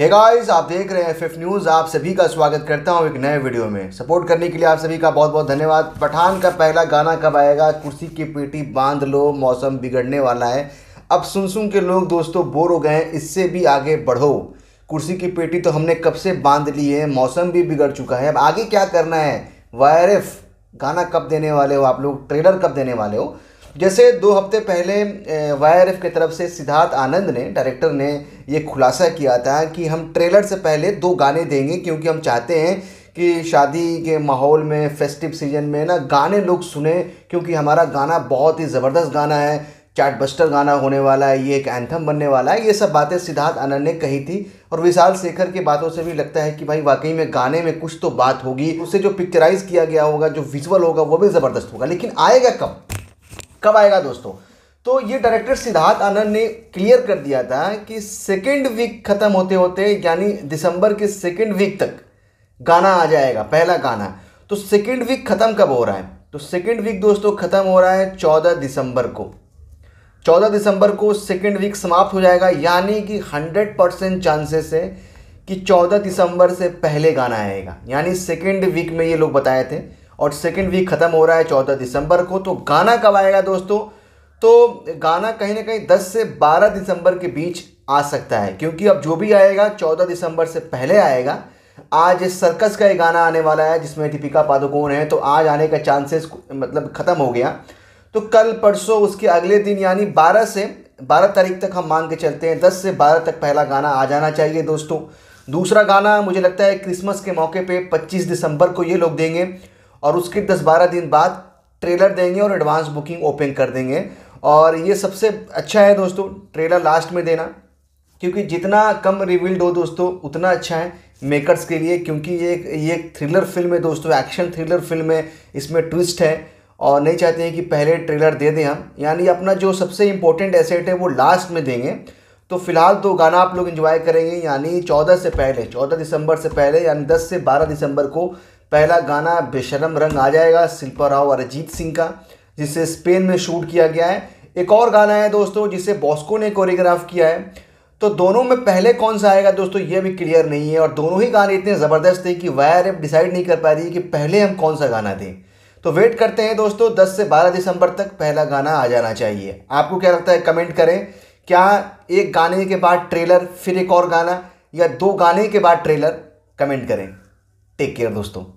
hey guys आप देख रहे हैं एफ न्यूज़ आप सभी का स्वागत करता हूं एक नए वीडियो में सपोर्ट करने के लिए आप सभी का बहुत बहुत धन्यवाद पठान का पहला गाना कब आएगा कुर्सी की पेटी बांध लो मौसम बिगड़ने वाला है अब सुन सुन के लोग दोस्तों बोर हो गए हैं इससे भी आगे बढ़ो कुर्सी की पेटी तो हमने कब से बांध ली है मौसम भी बिगड़ चुका है अब आगे क्या करना है वायरफ गाना कब देने वाले हो आप लोग ट्रेलर कब देने वाले हो जैसे दो हफ्ते पहले वाई की तरफ से सिद्धार्थ आनंद ने डायरेक्टर ने ये खुलासा किया था कि हम ट्रेलर से पहले दो गाने देंगे क्योंकि हम चाहते हैं कि शादी के माहौल में फेस्टिव सीजन में ना गाने लोग सुने क्योंकि हमारा गाना बहुत ही ज़बरदस्त गाना है चार्ट बस्टर गाना होने वाला है ये एक एंथम बनने वाला है ये सब बातें सिद्धार्थ आनंद ने कही थी और विशाल शेखर की बातों से भी लगता है कि भाई वाकई में गाने में कुछ तो बात होगी उससे जो पिक्चराइज किया गया होगा जो विजुअल होगा वो भी ज़बरदस्त होगा लेकिन आएगा कब कब आएगा दोस्तों तो ये डायरेक्टर सिद्धार्थ आनंद ने क्लियर कर दिया था कि सेकेंड वीक खत्म होते होते यानी दिसंबर के सेकेंड वीक तक गाना आ जाएगा पहला गाना तो सेकेंड वीक ख़त्म कब हो रहा है तो सेकेंड वीक दोस्तों ख़त्म हो रहा है चौदह दिसंबर को चौदह दिसंबर को सेकेंड वीक समाप्त हो जाएगा यानी कि हंड्रेड परसेंट चांसेस है कि चौदह दिसंबर से पहले गाना आएगा यानी सेकेंड वीक में ये लोग बताए थे और सेकेंड वीक ख़त्म हो रहा है चौदह दिसंबर को तो गाना कब आएगा दोस्तों तो गाना कहीं ना कहीं 10 से 12 दिसंबर के बीच आ सकता है क्योंकि अब जो भी आएगा 14 दिसंबर से पहले आएगा आज इस सर्कस का एक गाना आने वाला है जिसमें दीपिका पादुकोण है तो आज आने का चांसेस मतलब ख़त्म हो गया तो कल परसों उसके अगले दिन यानी 12 से 12 तारीख तक हम मान के चलते हैं 10 से 12 तक पहला गाना आ जाना चाहिए दोस्तों दूसरा गाना मुझे लगता है क्रिसमस के मौके पे 25 दिसंबर को ये लोग देंगे और उसके दस बारह दिन बाद ट्रेलर देंगे और एडवांस बुकिंग ओपन कर देंगे और ये सबसे अच्छा है दोस्तों ट्रेलर लास्ट में देना क्योंकि जितना कम रिवील्ड हो दोस्तों उतना अच्छा है मेकर्स के लिए क्योंकि ये ये थ्रिलर फिल्म है दोस्तों एक्शन थ्रिलर फिल्म है इसमें ट्विस्ट है और नहीं चाहते हैं कि पहले ट्रेलर दे दें हम यानी अपना जो सबसे इम्पोर्टेंट एसेट है वो लास्ट में देंगे तो फिलहाल तो गाना आप लोग इन्जॉय करेंगे यानी चौदह से पहले चौदह दिसंबर से पहले यानी दस से बारह दिसंबर को पहला गाना बेशरम रंग आ जाएगा शिल्पा राव और अरिजीत सिंह का जिसे स्पेन में शूट किया गया है एक और गाना है दोस्तों जिसे बॉस्को ने कोरियोग्राफ किया है तो दोनों में पहले कौन सा आएगा दोस्तों ये भी क्लियर नहीं है और दोनों ही गाने इतने ज़बरदस्त थे कि वायर एप डिसाइड नहीं कर पा रही कि पहले हम कौन सा गाना दें तो वेट करते हैं दोस्तों 10 से 12 दिसंबर तक पहला गाना आ जाना चाहिए आपको क्या लगता है कमेंट करें क्या एक गाने के बाद ट्रेलर फिर एक और गाना या दो गाने के बाद ट्रेलर कमेंट करें टेक केयर दोस्तों